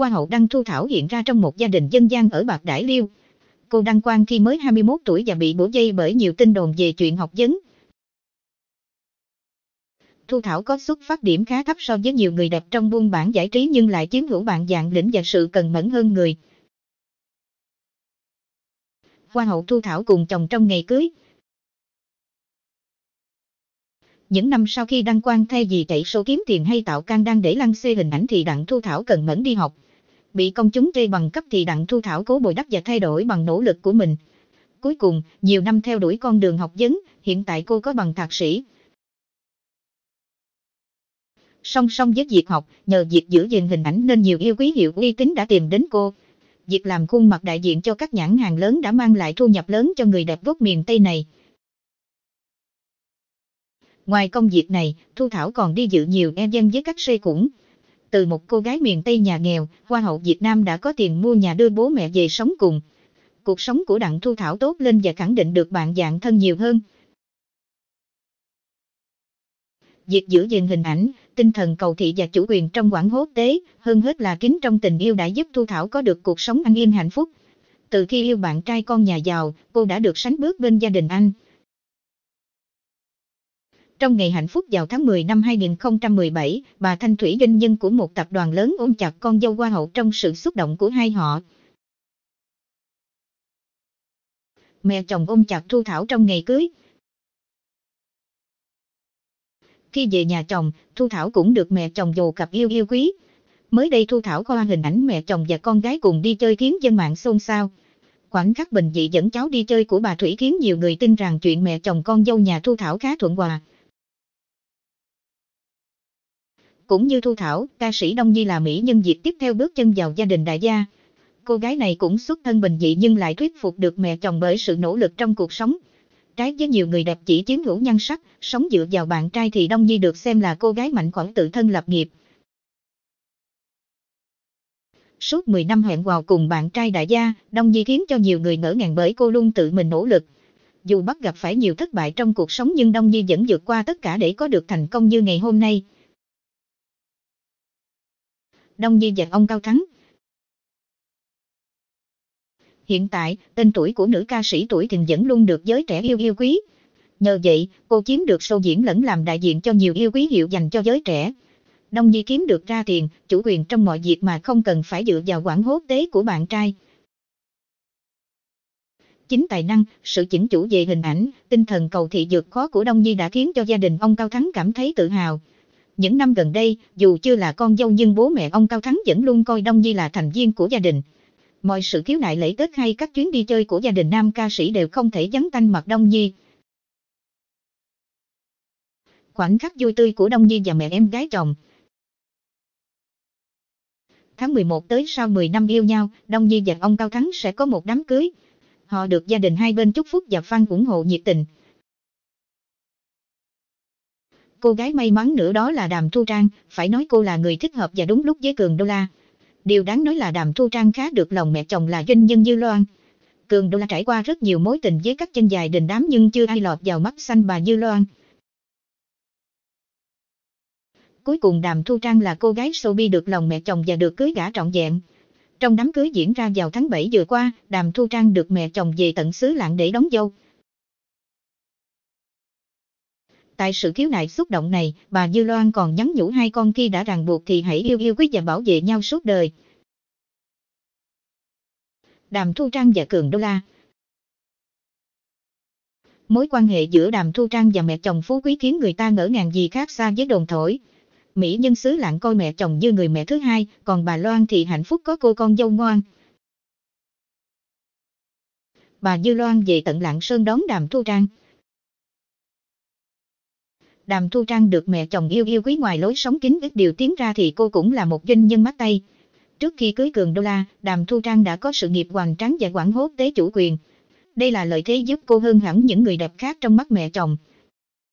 hoa hậu Đăng Thu Thảo hiện ra trong một gia đình dân gian ở Bạc Đải Liêu. Cô đăng quang khi mới 21 tuổi và bị bổ dây bởi nhiều tin đồn về chuyện học vấn. Thu Thảo có xuất phát điểm khá thấp so với nhiều người đẹp trong buôn bản giải trí nhưng lại chiếm hữu bạn dạng lĩnh và sự cần mẫn hơn người. Hoa hậu Thu Thảo cùng chồng trong ngày cưới, những năm sau khi đăng quang thay vì chạy số kiếm tiền hay tạo can đang để lăng xê hình ảnh thì đặng thu thảo cần mẫn đi học bị công chúng chê bằng cấp thì Đặng Thu Thảo cố bồi đắp và thay đổi bằng nỗ lực của mình. Cuối cùng, nhiều năm theo đuổi con đường học vấn, hiện tại cô có bằng thạc sĩ. Song song với việc học, nhờ việc giữ gìn hình ảnh nên nhiều yêu quý hiệu uy tín đã tìm đến cô. Việc làm khuôn mặt đại diện cho các nhãn hàng lớn đã mang lại thu nhập lớn cho người đẹp gốc miền Tây này. Ngoài công việc này, Thu Thảo còn đi dự nhiều event với các sê củng, từ một cô gái miền Tây nhà nghèo, hoa hậu Việt Nam đã có tiền mua nhà đưa bố mẹ về sống cùng. Cuộc sống của Đặng Thu Thảo tốt lên và khẳng định được bạn dạng thân nhiều hơn. Việc giữ gìn hình ảnh, tinh thần cầu thị và chủ quyền trong quảng hốt tế, hơn hết là kính trong tình yêu đã giúp Thu Thảo có được cuộc sống an yên hạnh phúc. Từ khi yêu bạn trai con nhà giàu, cô đã được sánh bước bên gia đình anh. Trong ngày hạnh phúc vào tháng 10 năm 2017, bà Thanh Thủy doanh nhân của một tập đoàn lớn ôm chặt con dâu hoa hậu trong sự xúc động của hai họ. Mẹ chồng ôm chặt Thu Thảo trong ngày cưới. Khi về nhà chồng, Thu Thảo cũng được mẹ chồng dồ cặp yêu yêu quý. Mới đây Thu Thảo khoa hình ảnh mẹ chồng và con gái cùng đi chơi khiến dân mạng xôn xao khoảnh khắc bình dị dẫn cháu đi chơi của bà Thủy khiến nhiều người tin rằng chuyện mẹ chồng con dâu nhà Thu Thảo khá thuận hòa. Cũng như Thu Thảo, ca sĩ Đông Nhi là Mỹ nhân dịp tiếp theo bước chân vào gia đình đại gia. Cô gái này cũng xuất thân bình dị nhưng lại thuyết phục được mẹ chồng bởi sự nỗ lực trong cuộc sống. Trái với nhiều người đẹp chỉ chiếm hữu nhan sắc, sống dựa vào bạn trai thì Đông Nhi được xem là cô gái mạnh khoảng tự thân lập nghiệp. Suốt 10 năm hẹn hò cùng bạn trai đại gia, Đông Nhi khiến cho nhiều người ngỡ ngàng bởi cô luôn tự mình nỗ lực. Dù bắt gặp phải nhiều thất bại trong cuộc sống nhưng Đông Nhi vẫn vượt qua tất cả để có được thành công như ngày hôm nay đông như dàn ông cao trắng. Hiện tại, tên tuổi của nữ ca sĩ tuổi thìn vẫn luôn được giới trẻ yêu yêu quý. Nhờ vậy, cô chiếm được sâu diễn lẫn làm đại diện cho nhiều yêu quý hiệu dành cho giới trẻ. Đông Nhi kiếm được ra tiền, chủ quyền trong mọi việc mà không cần phải dựa vào quản hốt tế của bạn trai. Chính tài năng, sự chỉnh chủ về hình ảnh, tinh thần cầu thị dược khó của Đông Nhi đã khiến cho gia đình ông Cao Thắng cảm thấy tự hào những năm gần đây, dù chưa là con dâu nhưng bố mẹ ông Cao Thắng vẫn luôn coi Đông Nhi là thành viên của gia đình. Mọi sự khiếu nại lễ Tết hay các chuyến đi chơi của gia đình nam ca sĩ đều không thể dấn tanh mặt Đông Nhi. Khoảnh khắc vui tươi của Đông Nhi và mẹ em gái chồng Tháng 11 tới sau 10 năm yêu nhau, Đông Nhi và ông Cao Thắng sẽ có một đám cưới. Họ được gia đình hai bên chúc phúc và fan ủng hộ nhiệt tình. Cô gái may mắn nữa đó là Đàm Thu Trang, phải nói cô là người thích hợp và đúng lúc với Cường Đô La. Điều đáng nói là Đàm Thu Trang khá được lòng mẹ chồng là doanh nhân Dư Loan. Cường Đô La trải qua rất nhiều mối tình với các chân dài đình đám nhưng chưa ai lọt vào mắt xanh bà Dư Loan. Cuối cùng Đàm Thu Trang là cô gái showbiz được lòng mẹ chồng và được cưới gả trọn vẹn. Trong đám cưới diễn ra vào tháng 7 vừa qua, Đàm Thu Trang được mẹ chồng về tận xứ lạng để đón dâu. Tại sự khiếu nại xúc động này, bà Như Loan còn nhắn nhủ hai con kia đã ràng buộc thì hãy yêu yêu quý và bảo vệ nhau suốt đời. Đàm Thu Trang và Cường Đô La Mối quan hệ giữa Đàm Thu Trang và mẹ chồng Phú Quý khiến người ta ngỡ ngàng gì khác xa với đồn thổi. Mỹ nhân xứ lạng coi mẹ chồng như người mẹ thứ hai, còn bà Loan thì hạnh phúc có cô con dâu ngoan. Bà Dư Loan về tận Lạng Sơn đón Đàm Thu Trang. Đàm Thu Trang được mẹ chồng yêu yêu quý ngoài lối sống kín ít điều tiến ra thì cô cũng là một doanh nhân mắt tay. Trước khi cưới Cường Đô La, Đàm Thu Trang đã có sự nghiệp hoàn tráng và quản hốt tế chủ quyền. Đây là lợi thế giúp cô hơn hẳn những người đẹp khác trong mắt mẹ chồng.